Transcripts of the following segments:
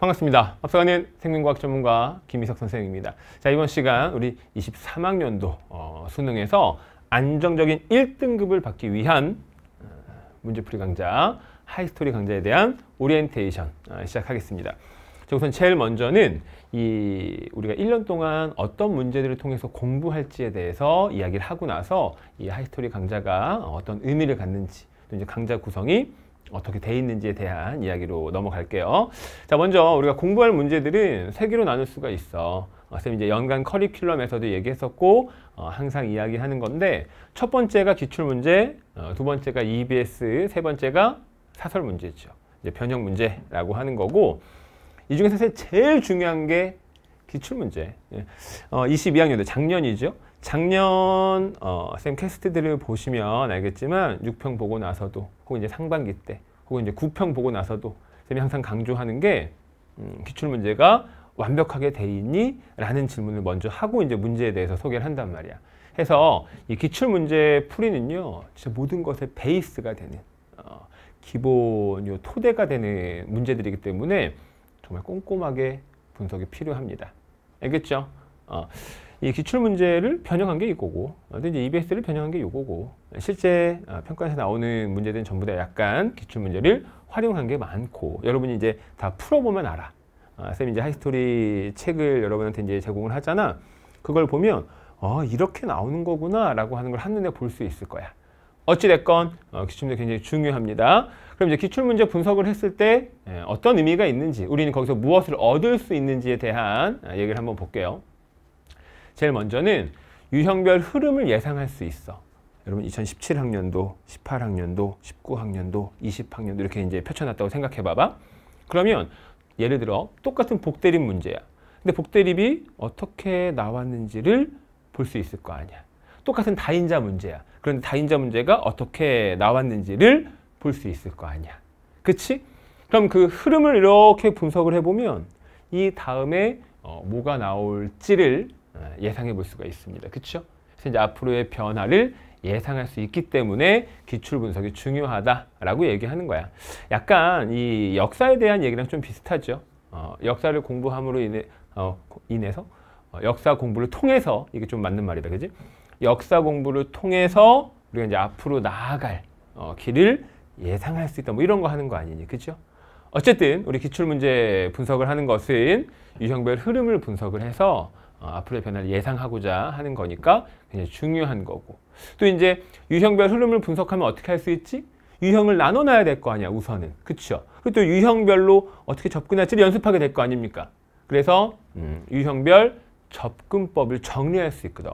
반갑습니다. 앞서가는 생명과학 전문가 김희석 선생입니다. 님자 이번 시간 우리 23학년도 어, 수능에서 안정적인 1등급을 받기 위한 어, 문제풀이 강좌, 하이스토리 강좌에 대한 오리엔테이션 어, 시작하겠습니다. 자, 우선 제일 먼저는 이 우리가 1년 동안 어떤 문제들을 통해서 공부할지에 대해서 이야기를 하고 나서 이 하이스토리 강좌가 어떤 의미를 갖는지 또 이제 강좌 구성이 어떻게 돼 있는지에 대한 이야기로 넘어갈게요. 자, 먼저 우리가 공부할 문제들은 세 개로 나눌 수가 있어. 어, 쌤 이제 연간 커리큘럼에서도 얘기했었고 어, 항상 이야기하는 건데 첫 번째가 기출문제, 어, 두 번째가 EBS, 세 번째가 사설 문제죠. 이제 변형 문제라고 하는 거고 이 중에서 제일 중요한 게 기출문제. 예. 어, 22학년도 작년이죠. 작년 어, 쌤 캐스트들을 보시면 알겠지만 6평 보고 나서도 혹은 이제 상반기 때 혹은 이제 9평 보고 나서도 쌤이 항상 강조하는 게 음, 기출문제가 완벽하게 돼 있니? 라는 질문을 먼저 하고 이제 문제에 대해서 소개를 한단 말이야. 해서 이 기출문제 풀이는요. 진짜 모든 것의 베이스가 되는 어, 기본 요 토대가 되는 문제들이기 때문에 정말 꼼꼼하게 분석이 필요합니다. 알겠죠? 어, 이 기출문제를 변형한 게 이거고 이제 EBS를 변형한 게 이거고 실제 어, 평가에서 나오는 문제들은 전부 다 약간 기출문제를 활용한 게 많고 여러분이 이제 다 풀어보면 알아 아, 어, 쌤이 이제 하이스토리 책을 여러분한테 이제 제공을 하잖아 그걸 보면 어, 이렇게 나오는 거구나 라고 하는 걸 한눈에 볼 수 있을 거야 어찌됐건 어, 기출문제 굉장히 중요합니다 그럼 이제 기출문제 분석을 했을 때 예, 어떤 의미가 있는지 우리는 거기서 무엇을 얻을 수 있는지에 대한 예, 얘기를 한번 볼게요. 제일 먼저는 유형별 흐름을 예상할 수 있어. 여러분 2017학년도, 18학년도, 19학년도, 20학년도 이렇게 이제 펼쳐놨다고 생각해 봐봐. 그러면 예를 들어 똑같은 복대립 문제야. 근데 복대립이 어떻게 나왔는지를 볼 수 있을 거 아니야. 똑같은 다인자 문제야. 그런데 다인자 문제가 어떻게 나왔는지를 볼수 있을 거 아니야. 그치? 그럼 그 흐름을 이렇게 분석을 해보면 이 다음에 어, 뭐가 나올지를 어, 예상해 볼 수가 있습니다. 그쵸? 그래서 이제 앞으로의 변화를 예상할 수 있기 때문에 기출 분석이 중요하다라고 얘기하는 거야. 약간 이 역사에 대한 얘기랑 좀 비슷하죠. 어, 역사를 공부함으로 인해, 어, 인해서 어, 역사 공부를 통해서 이게 좀 맞는 말이다. 그지? 역사 공부를 통해서 우리가 이제 앞으로 나아갈 어, 길을 예상할 수 있다. 뭐 이런 거 하는 거 아니니. 그죠? 어쨌든 우리 기출문제 분석을 하는 것은 유형별 흐름을 분석을 해서 어, 앞으로의 변화를 예상하고자 하는 거니까 굉장히 중요한 거고 또 이제 유형별 흐름을 분석하면 어떻게 할 수 있지? 유형을 나눠놔야 될 거 아니야 우선은 그쵸? 그리고 또 유형별로 어떻게 접근할지를 연습하게 될 거 아닙니까? 그래서 음, 유형별 접근법을 정리할 수 있거든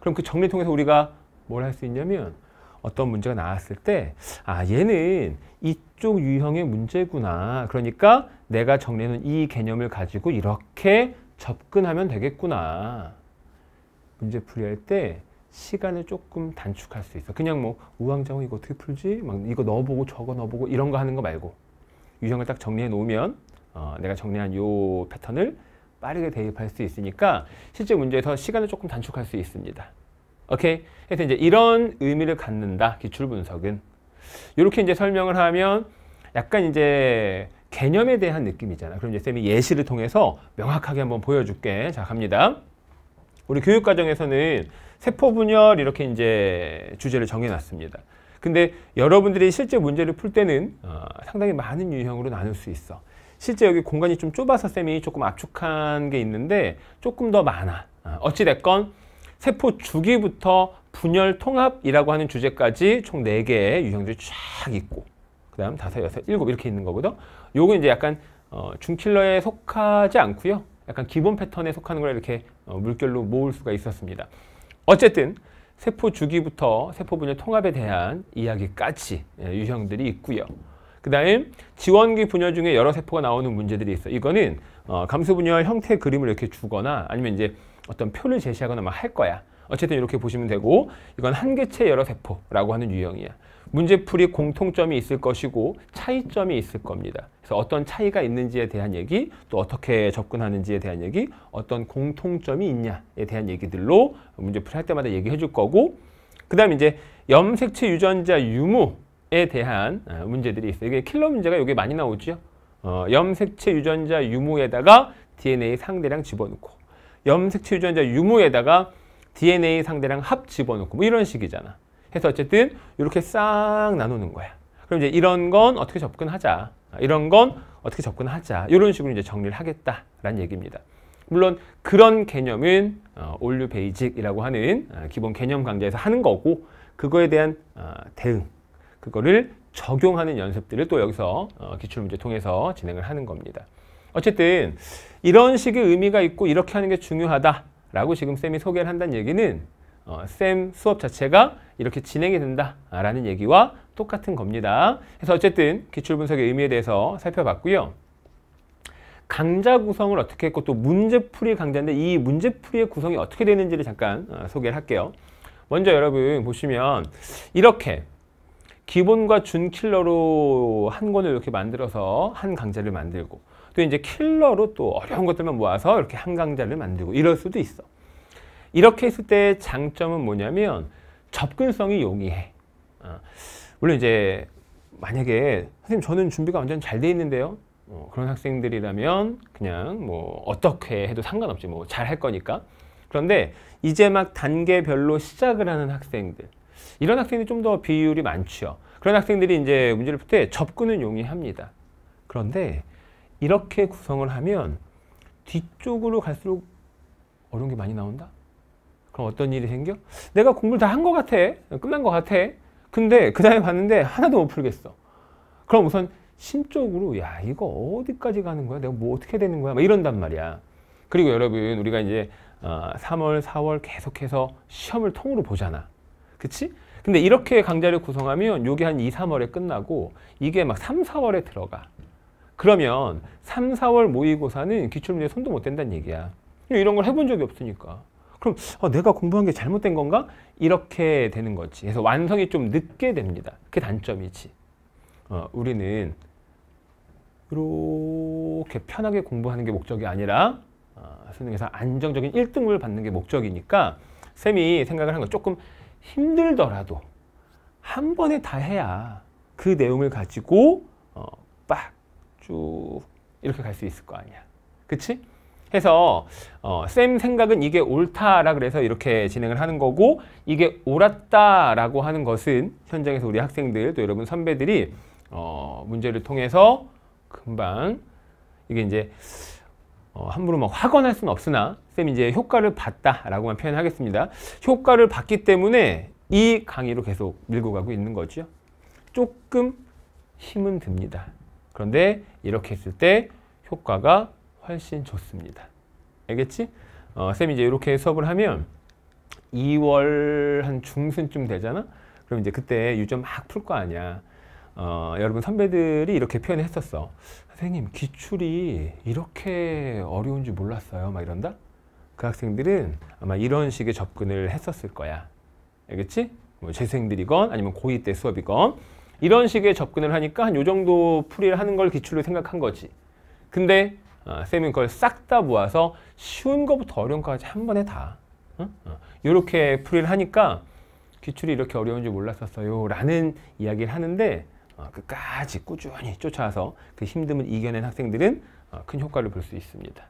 그럼 그 정리 통해서 우리가 뭘 할 수 있냐면 어떤 문제가 나왔을 때 아 얘는 이쪽 유형의 문제구나. 그러니까 내가 정리하는 이 개념을 가지고 이렇게 접근하면 되겠구나. 문제 풀이할 때 시간을 조금 단축할 수 있어. 그냥 뭐 우왕좌왕 이거 어떻게 풀지? 막 이거 넣어보고 저거 넣어보고 이런 거 하는 거 말고 유형을 딱 정리해 놓으면 어, 내가 정리한 요 패턴을 빠르게 대입할 수 있으니까 실제 문제에서 시간을 조금 단축할 수 있습니다. 오케이? 그래서 이제 이런 의미를 갖는다. 기출 분석은. 이렇게 이제 설명을 하면 약간 이제 개념에 대한 느낌이잖아. 그럼 이제 쌤이 예시를 통해서 명확하게 한번 보여줄게. 자, 갑니다. 우리 교육 과정에서는 세포 분열 이렇게 이제 주제를 정해놨습니다. 근데 여러분들이 실제 문제를 풀 때는 어, 상당히 많은 유형으로 나눌 수 있어. 실제 여기 공간이 좀 좁아서 쌤이 조금 압축한 게 있는데 조금 더 많아. 어, 어찌됐건 세포 주기부터 분열 통합이라고 하는 주제까지 총 네개의 유형들이 쫙 있고 그 다음 다섯, 여섯, 일곱 이렇게 있는 거거든 요거 이제 약간 어, 중킬러에 속하지 않고요 약간 기본 패턴에 속하는 걸 이렇게 어, 물결로 모을 수가 있었습니다 어쨌든 세포 주기부터 세포 분열 통합에 대한 이야기까지 예, 유형들이 있고요 그 다음 지원기 분열 중에 여러 세포가 나오는 문제들이 있어 요 이거는 어, 감수 분열 형태 그림을 이렇게 주거나 아니면 이제 어떤 표를 제시하거나 막 할 거야. 어쨌든 이렇게 보시면 되고 이건 한 개체 여러 세포라고 하는 유형이야. 문제풀이 공통점이 있을 것이고 차이점이 있을 겁니다. 그래서 어떤 차이가 있는지에 대한 얘기, 또 어떻게 접근하는지에 대한 얘기, 어떤 공통점이 있냐에 대한 얘기들로 문제풀이 할 때마다 얘기해 줄 거고 그 다음 에 이제 염색체 유전자 유무에 대한 아, 문제들이 있어요. 이게 킬러 문제가 여기 많이 나오죠. 어, 염색체 유전자 유무에다가 DNA 상대량 집어넣고 염색체 유전자 유무에다가 DNA 상대랑 합 집어넣고 뭐 이런 식이잖아. 해서 어쨌든 이렇게 싹 나누는 거야. 그럼 이제 이런 건 어떻게 접근하자. 아, 이런 건 어떻게 접근하자. 이런 식으로 이제 정리를 하겠다라는 얘기입니다. 물론 그런 개념은 어, 올류 베이직이라고 하는 어, 기본 개념 강좌에서 하는 거고 그거에 대한 어, 대응, 그거를 적용하는 연습들을 또 여기서 어, 기출문제 통해서 진행을 하는 겁니다. 어쨌든 이런 식의 의미가 있고 이렇게 하는 게 중요하다라고 지금 쌤이 소개를 한다는 얘기는 어, 쌤 수업 자체가 이렇게 진행이 된다라는 얘기와 똑같은 겁니다. 그래서 어쨌든 기출분석의 의미에 대해서 살펴봤고요. 강좌 구성을 어떻게 했고 또 문제풀이 강좌인데 이 문제풀이의 구성이 어떻게 되는지를 잠깐 어, 소개를 할게요. 먼저 여러분 보시면 이렇게 기본과 준킬러로 한 권을 이렇게 만들어서 한 강좌를 만들고 또 이제 킬러로 또 어려운 것들만 모아서 이렇게 한강자를 만들고 이럴 수도 있어. 이렇게 했을 때 장점은 뭐냐면 접근성이 용이해. 어. 물론 이제 만약에 선생님 저는 준비가 완전 잘 돼 있는데요. 어, 그런 학생들이라면 그냥 뭐 어떻게 해도 상관없지 뭐 잘 할 거니까. 그런데 이제 막 단계별로 시작을 하는 학생들 이런 학생들이 좀 더 비율이 많죠. 그런 학생들이 이제 문제를 풀 때 접근은 용이합니다. 그런데 이렇게 구성을 하면 뒤쪽으로 갈수록 어려운 게 많이 나온다? 그럼 어떤 일이 생겨? 내가 공부를 다 한 것 같아. 끝난 것 같아. 근데 그 다음에 봤는데 하나도 못 풀겠어. 그럼 우선 심적으로 야 이거 어디까지 가는 거야? 내가 뭐 어떻게 되는 거야? 막 이런단 말이야. 그리고 여러분 우리가 이제 3월, 어, 4월 계속해서 시험을 통으로 보잖아. 그치? 근데 이렇게 강좌를 구성하면 요게 한 2, 3월에 끝나고 이게 막 3, 4월에 들어가. 그러면 3, 4월 모의고사는 기출문제 손도 못 댄다는 얘기야. 이런 걸 해본 적이 없으니까. 그럼 어, 내가 공부한 게 잘못된 건가? 이렇게 되는 거지. 그래서 완성이 좀 늦게 됩니다. 그게 단점이지. 어, 우리는 이렇게 편하게 공부하는 게 목적이 아니라 어, 수능에서 안정적인 1등을 받는 게 목적이니까 쌤이 생각을 한 건 조금 힘들더라도 한 번에 다 해야 그 내용을 가지고 어, 빡쭉 이렇게 갈 수 있을 거 아니야. 그치? 해서 어, 쌤 생각은 이게 옳다라 그래서 이렇게 진행을 하는 거고 이게 옳았다라고 하는 것은 현장에서 우리 학생들 또 여러분 선배들이 어, 문제를 통해서 금방 이게 이제 어, 함부로 막 확언할 수는 없으나 쌤 이제 효과를 봤다라고만 표현하겠습니다. 효과를 봤기 때문에 이 강의로 계속 밀고 가고 있는 거죠. 조금 힘은 듭니다. 그런데 이렇게 했을 때 효과가 훨씬 좋습니다. 알겠지? 어, 쌤이 이제 이렇게 수업을 하면 2월 한 중순쯤 되잖아? 그럼 이제 그때 유전 막 풀 거 아니야. 어, 여러분 선배들이 이렇게 표현 했었어. 선생님 기출이 이렇게 어려운 줄 몰랐어요. 막 이런다? 그 학생들은 아마 이런 식의 접근을 했었을 거야. 알겠지? 뭐재생들이건 아니면 고2 때 수업이건 이런 식의 접근을 하니까 한 요 정도 풀이를 하는 걸 기출로 생각한 거지. 근데 어, 쌤이 그걸 싹 다 모아서 쉬운 거부터 어려운 거까지 한 번에 다 어, 이렇게 풀이를 하니까 기출이 이렇게 어려운 줄 몰랐었어요 라는 이야기를 하는데 어, 끝까지 꾸준히 쫓아와서 그 힘듦을 이겨낸 학생들은 어, 큰 효과를 볼 수 있습니다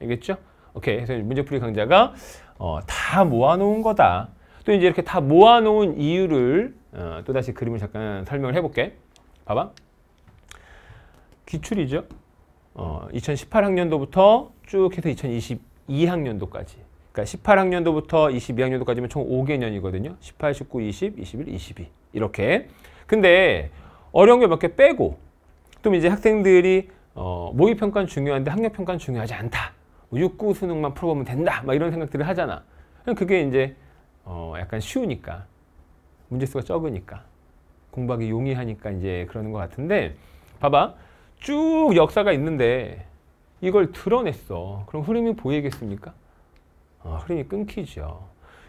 알겠죠? 오케이 그래서 문제풀이 강좌가 어, 다 모아놓은 거다 또 이제 이렇게 다 모아놓은 이유를 어, 또다시 그림을 잠깐 설명을 해볼게. 봐봐. 기출이죠. 어, 2018학년도부터 쭉 해서 2022학년도까지. 그러니까 18학년도부터 22학년도까지면 총 5개년이거든요. 18, 19, 20, 21, 22. 이렇게. 근데 어려운 게 몇 개 빼고 또 이제 학생들이 어, 모의평가는 중요한데 학력평가는 중요하지 않다. 6구 뭐 수능만 풀어보면 된다. 막 이런 생각들을 하잖아. 그게 이제 어, 약간 쉬우니까. 문제수가 적으니까 공부하기 용이하니까 이제 그러는 것 같은데 봐봐 쭉 역사가 있는데 이걸 드러냈어 그럼 흐름이 보이겠습니까? 어, 흐름이 끊기죠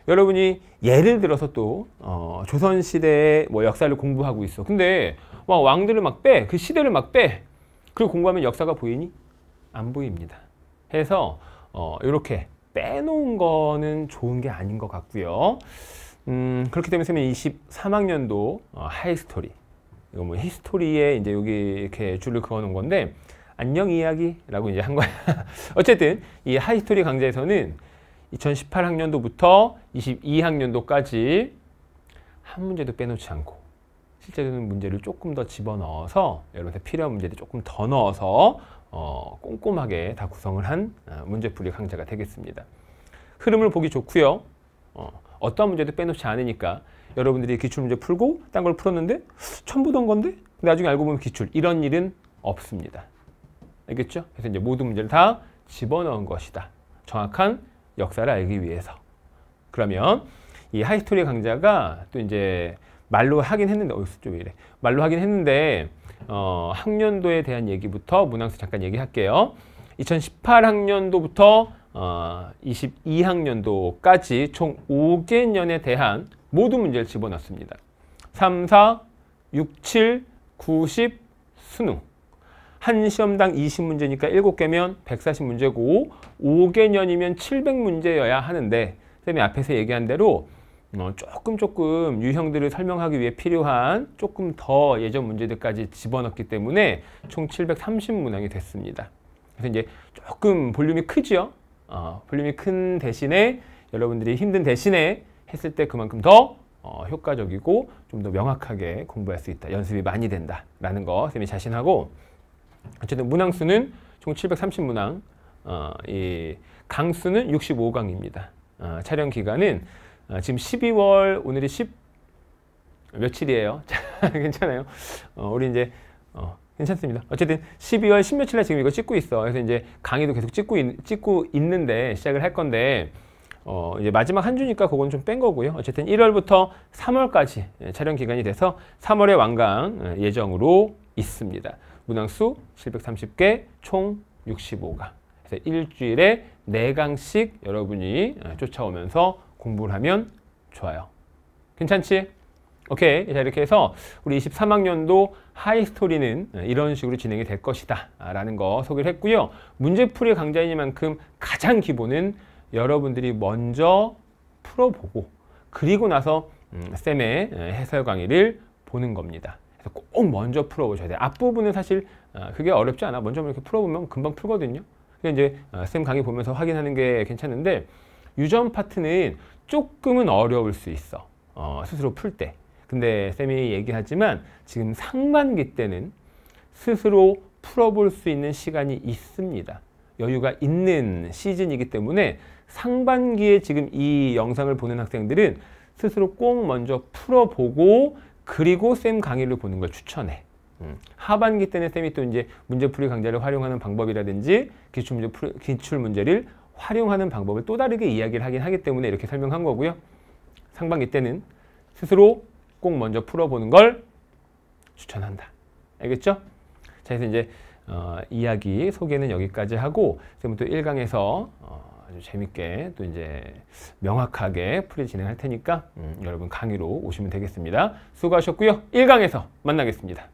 여러분이 예를 들어서 또 어, 조선시대의 뭐 역사를 공부하고 있어 근데 와, 왕들을 막 빼 그 시대를 막 빼 그리고 공부하면 역사가 보이니? 안 보입니다 해서 어, 이렇게 빼놓은 거는 좋은 게 아닌 것 같고요 음, 그렇기 때문에 23학년도 어, 하이스토리 이거 뭐 히스토리에 이제 여기 이렇게 줄을 그어놓은 건데 안녕 이야기라고 이제 한 거야. 어쨌든 이 하이스토리 강좌에서는 2018학년도부터 22학년도까지 한 문제도 빼놓지 않고 실제로는 문제를 조금 더 집어넣어서 여러분한테 필요한 문제를 조금 더 넣어서 어, 꼼꼼하게 다 구성을 한 어, 문제풀이 강좌가 되겠습니다. 흐름을 보기 좋고요. 어, 어떤 문제도 빼놓지 않으니까 여러분들이 기출 문제 풀고 딴 걸 풀었는데 처음 보던 건데 나중에 알고 보면 기출 이런 일은 없습니다. 알겠죠? 그래서 이제 모든 문제를 다 집어넣은 것이다. 정확한 역사를 알기 위해서. 그러면 이 하이스토리 강좌가 또 이제 말로 하긴 했는데 어디서 좀 이래 말로 하긴 했는데 어, 학년도에 대한 얘기부터 문항서 잠깐 얘기할게요. 2018학년도부터 어, 22학년도까지 총 5개년에 대한 모든 문제를 집어넣습니다. 3, 4, 6, 7, 9, 10, 수능. 한 시험당 20문제니까 7개면 140문제고 5개년이면 700문제여야 하는데 쌤이 앞에서 얘기한 대로 어, 조금 조금 유형들을 설명하기 위해 필요한 조금 더 예전 문제들까지 집어넣기 때문에 총 730문항이 됐습니다. 그래서 이제 조금 볼륨이 크죠? 어, 볼륨이큰 대신에 여러분들이 힘든 대신에 했을 때 그만큼 더 어, 효과적이고 좀 더 명확하게 공부할 수 있다. 연습이 많이 된다라는 거선생님이 자신하고 어쨌든 문항수는 총 730문항 어, 이 강수는 65강입니다. 어, 촬영 기간은 어, 지금 12월 오늘이 10 며칠이에요. 괜찮아요. 어, 우리 이제 어, 괜찮습니다. 어쨌든 12월 10며칠에 지금 이거 찍고 있어. 그래서 이제 강의도 계속 찍고, 있, 찍고 있는데 시작을 할 건데 어, 이제 마지막 한 주니까 그건 좀 뺀 거고요. 어쨌든 1월부터 3월까지 예, 촬영 기간이 돼서 3월에 완강 예, 예정으로 있습니다. 문항수 730개, 총 65강. 그래서 일주일에 4강씩 여러분이 예, 쫓아오면서 공부를 하면 좋아요. 괜찮지? 오케이. 자, 이렇게 해서 우리 23학년도 하이스토리는 이런 식으로 진행이 될 것이다. 라는 거 소개를 했고요. 문제풀이 강좌이니만큼 가장 기본은 여러분들이 먼저 풀어보고 그리고 나서 음, 쌤의 해설 강의를 보는 겁니다. 그래서 꼭 먼저 풀어보셔야 돼요. 앞부분은 사실 어, 그게 어렵지 않아. 먼저 이렇게 풀어보면 금방 풀거든요. 그래서 이제 어, 쌤 강의 보면서 확인하는 게 괜찮은데 유전 파트는 조금은 어려울 수 있어. 어, 스스로 풀 때. 근데 쌤이 얘기하지만 지금 상반기 때는 스스로 풀어볼 수 있는 시간이 있습니다. 여유가 있는 시즌이기 때문에 상반기에 지금 이 영상을 보는 학생들은 스스로 꼭 먼저 풀어보고 그리고 쌤 강의를 보는 걸 추천해. 음. 하반기 때는 쌤이 또 이제 문제풀이 강좌를 활용하는 방법이라든지 기출문제 풀, 기출문제를 활용하는 방법을 또 다르게 이야기를 하긴 하기 때문에 이렇게 설명한 거고요. 상반기 때는 스스로 꼭 먼저 풀어보는 걸 추천한다. 알겠죠? 자, 그래서 이제 어, 이야기 소개는 여기까지 하고 지금부터 1강에서 어, 아주 재밌게 또 이제 명확하게 풀이 진행할 테니까 음, 여러분 강의로 오시면 되겠습니다. 수고하셨고요. 1강에서 만나겠습니다.